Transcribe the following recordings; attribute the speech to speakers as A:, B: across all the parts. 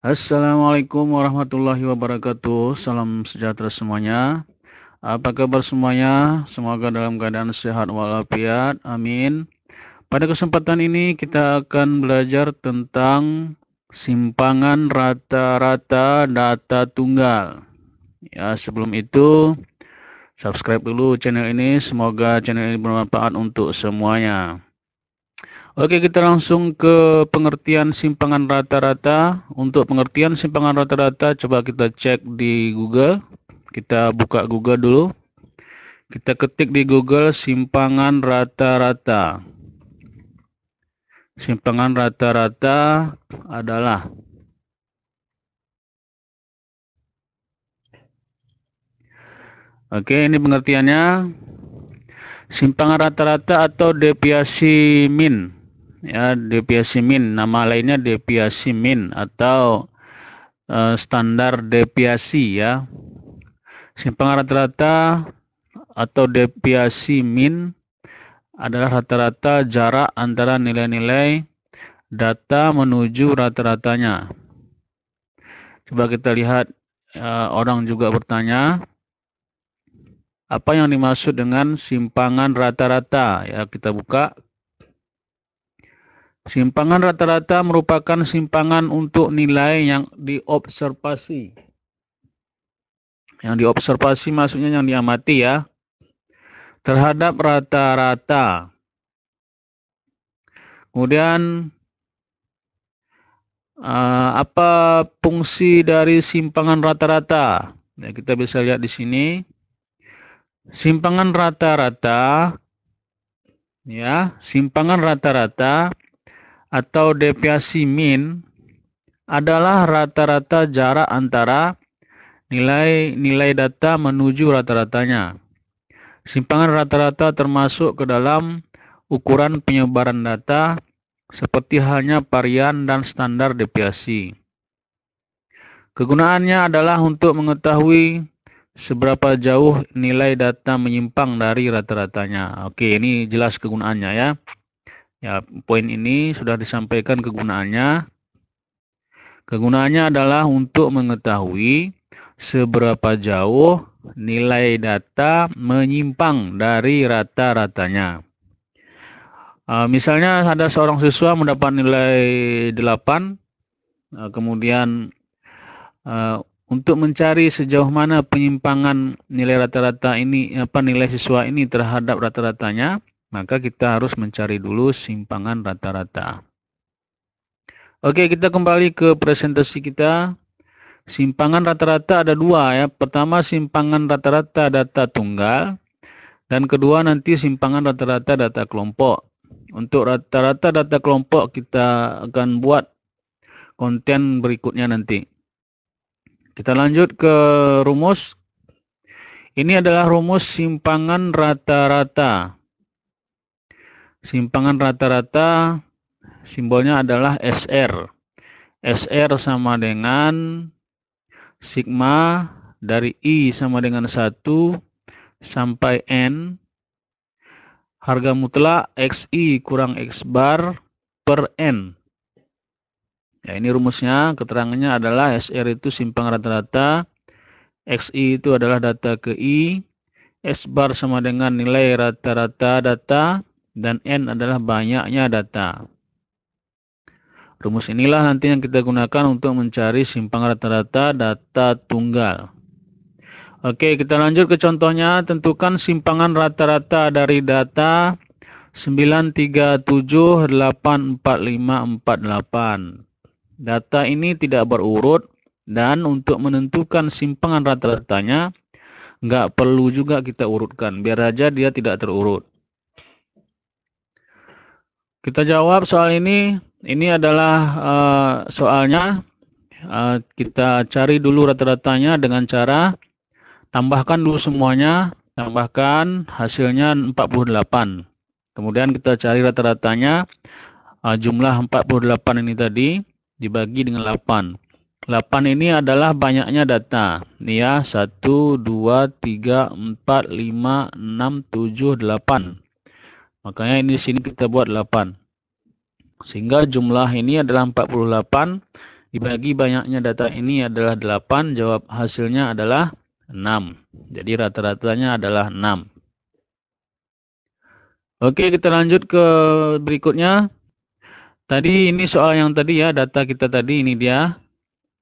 A: Assalamualaikum warahmatullahi wabarakatuh. Salam sejahtera semuanya. Apa kabar semuanya? Semoga dalam keadaan sehat walafiat. Amin. Pada kesempatan ini kita akan belajar tentang simpangan rata-rata data tunggal. Ya, sebelum itu subscribe dulu channel ini. Semoga channel ini bermanfaat untuk semuanya. Oke, kita langsung ke pengertian simpangan rata-rata. Untuk pengertian simpangan rata-rata, coba kita cek di Google. Kita buka Google dulu. Kita ketik di Google simpangan rata-rata. Simpangan rata-rata adalah Oke, ini pengertiannya. Simpangan rata-rata atau deviasi min ya deviasi min nama lainnya deviasi min atau uh, standar deviasi ya simpangan rata-rata atau deviasi min adalah rata-rata jarak antara nilai-nilai data menuju rata-ratanya coba kita lihat uh, orang juga bertanya apa yang dimaksud dengan simpangan rata-rata ya kita buka Simpangan rata-rata merupakan simpangan untuk nilai yang diobservasi. Yang diobservasi maksudnya yang diamati ya. Terhadap rata-rata. Kemudian eh, apa fungsi dari simpangan rata-rata? Ya, kita bisa lihat di sini. Simpangan rata-rata ya, simpangan rata-rata atau deviasi min adalah rata-rata jarak antara nilai-nilai data menuju rata-ratanya. Simpangan rata-rata termasuk ke dalam ukuran penyebaran data seperti halnya varian dan standar deviasi. Kegunaannya adalah untuk mengetahui seberapa jauh nilai data menyimpang dari rata-ratanya. Oke, ini jelas kegunaannya ya. Ya, poin ini sudah disampaikan kegunaannya. Kegunaannya adalah untuk mengetahui seberapa jauh nilai data menyimpang dari rata-ratanya. E, misalnya ada seorang siswa mendapat nilai 8, e, kemudian e, untuk mencari sejauh mana penyimpangan nilai rata-rata ini apa nilai siswa ini terhadap rata-ratanya, maka kita harus mencari dulu simpangan rata-rata. Oke, kita kembali ke presentasi kita. Simpangan rata-rata ada dua ya. Pertama simpangan rata-rata data tunggal. Dan kedua nanti simpangan rata-rata data kelompok. Untuk rata-rata data kelompok kita akan buat konten berikutnya nanti. Kita lanjut ke rumus. Ini adalah rumus simpangan rata-rata. Simpangan rata-rata simbolnya adalah SR. SR sama dengan sigma dari I sama dengan 1 sampai N. Harga mutlak XI kurang X bar per N. Ya, ini rumusnya, keterangannya adalah SR itu simpang rata-rata, XI itu adalah data ke I, S bar sama dengan nilai rata-rata data, dan N adalah banyaknya data. Rumus inilah nanti yang kita gunakan untuk mencari simpang rata-rata data tunggal. Oke, kita lanjut ke contohnya. Tentukan simpangan rata-rata dari data 937844548. Data ini tidak berurut dan untuk menentukan simpangan rata-ratanya nggak perlu juga kita urutkan. Biar aja dia tidak terurut. Kita jawab soal ini. Ini adalah uh, soalnya. Uh, kita cari dulu rata-ratanya dengan cara tambahkan dulu semuanya. Tambahkan hasilnya 48. Kemudian kita cari rata-ratanya. Uh, jumlah 48 ini tadi dibagi dengan 8. 8 ini adalah banyaknya data. Nih ya, 1, 2, 3, 4, 5, 6, 7, 8. Makanya ini di sini kita buat 8. Sehingga jumlah ini adalah 48 dibagi banyaknya data ini adalah 8, jawab hasilnya adalah 6. Jadi rata-ratanya adalah 6. Oke, kita lanjut ke berikutnya. Tadi ini soal yang tadi ya, data kita tadi ini dia.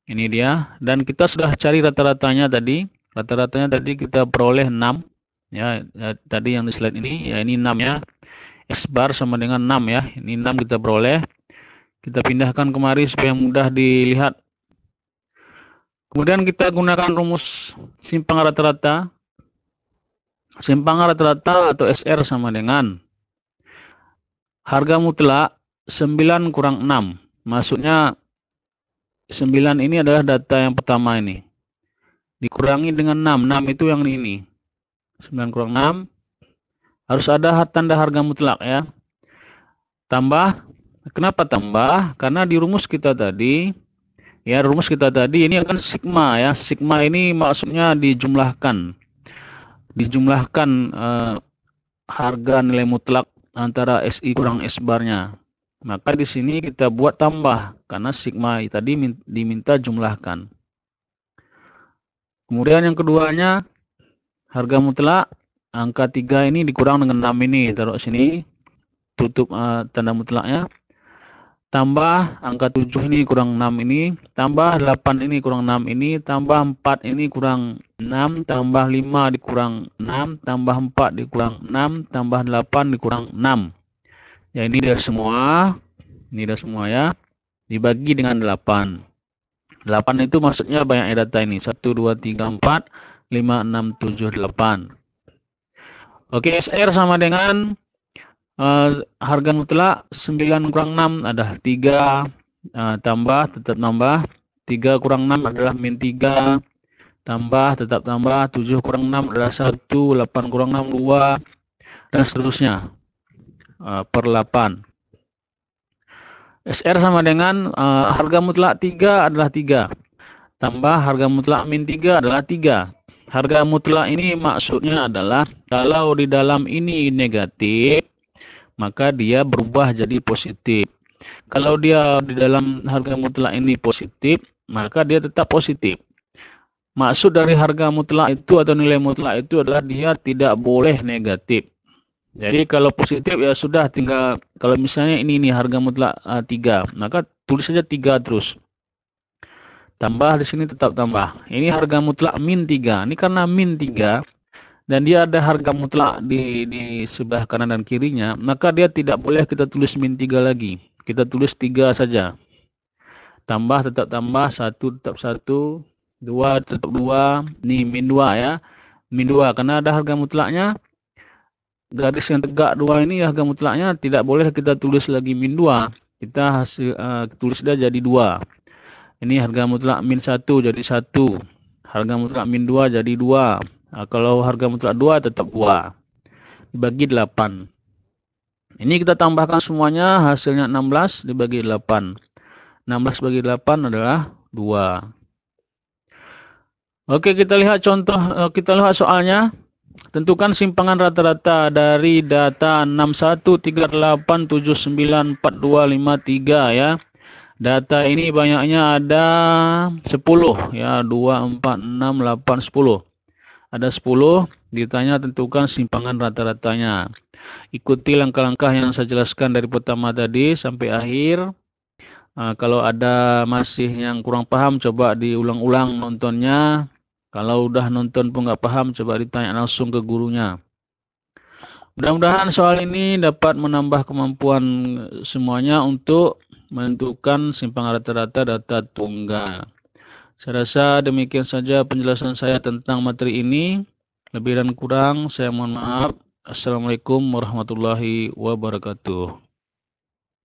A: Ini dia dan kita sudah cari rata-ratanya tadi. Rata-ratanya tadi kita peroleh 6 ya, ya tadi yang di slide ini ya ini 6 ya. X bar sama dengan 6 ya. Ini 6 kita peroleh. Kita pindahkan kemari supaya mudah dilihat. Kemudian kita gunakan rumus simpang rata-rata. Simpang rata-rata atau SR sama dengan harga mutlak 9 kurang 6. Maksudnya 9 ini adalah data yang pertama ini. Dikurangi dengan 6. 6 itu yang ini. 9 kurang 6 harus ada tanda harga mutlak ya. Tambah, kenapa tambah? Karena di rumus kita tadi, ya rumus kita tadi ini akan sigma ya. Sigma ini maksudnya dijumlahkan. Dijumlahkan eh, harga nilai mutlak antara SI kurang S barnya. Maka di sini kita buat tambah karena sigma tadi diminta jumlahkan. Kemudian yang keduanya harga mutlak angka 3 ini dikurang dengan 6 ini taruh sini tutup uh, tanda mutlaknya tambah angka 7 ini kurang 6 ini tambah 8 ini kurang 6 ini tambah 4 ini kurang 6 tambah 5 dikurang 6 tambah 4 dikurang 6 tambah 8 dikurang 6 ya ini dia semua ini dia semua ya dibagi dengan 8 8 itu maksudnya banyak data ini 1 2 3 4 5 6 7 8 Oke, SR sama dengan uh, harga mutlak 9 kurang 6 ada 3 uh, eh, tambah tetap nambah 3 kurang 6 adalah min 3 tambah tetap tambah 7 kurang 6 adalah 1 8 kurang 6 2 dan seterusnya uh, per 8 SR sama dengan uh, harga mutlak 3 adalah 3 tambah harga mutlak min 3 adalah 3 Harga mutlak ini maksudnya adalah kalau di dalam ini negatif, maka dia berubah jadi positif. Kalau dia di dalam harga mutlak ini positif, maka dia tetap positif. Maksud dari harga mutlak itu atau nilai mutlak itu adalah dia tidak boleh negatif. Jadi kalau positif ya sudah tinggal kalau misalnya ini ini harga mutlak uh, maka tulis saja tiga terus. Tambah di sini tetap tambah. Ini harga mutlak min 3. Ini karena min 3 dan dia ada harga mutlak di, di sebelah kanan dan kirinya, maka dia tidak boleh kita tulis min 3 lagi. Kita tulis 3 saja. Tambah tetap tambah, 1 tetap 1, 2 tetap 2, ini min 2 ya. Min 2, karena ada harga mutlaknya. Garis yang tegak 2 ini harga mutlaknya tidak boleh kita tulis lagi min 2. Kita hasil, uh, tulis dia jadi 2 ini harga mutlak min 1 jadi 1 harga mutlak min 2 jadi 2 nah, kalau harga mutlak 2 tetap 2 dibagi 8 ini kita tambahkan semuanya hasilnya 16 dibagi 8 16 bagi 8 adalah 2 Oke kita lihat contoh eh, kita lihat soalnya tentukan simpangan rata-rata dari data 6138794253 ya Data ini banyaknya ada 10 ya, 2 4 6 8 10. Ada 10, ditanya tentukan simpangan rata-ratanya. Ikuti langkah-langkah yang saya jelaskan dari pertama tadi sampai akhir. Uh, kalau ada masih yang kurang paham coba diulang-ulang nontonnya. Kalau udah nonton pun nggak paham coba ditanya langsung ke gurunya. Mudah-mudahan soal ini dapat menambah kemampuan eh, semuanya untuk menentukan simpang rata-rata data tunggal. Saya rasa demikian saja penjelasan saya tentang materi ini. Lebih dan kurang saya mohon maaf. Assalamualaikum warahmatullahi wabarakatuh.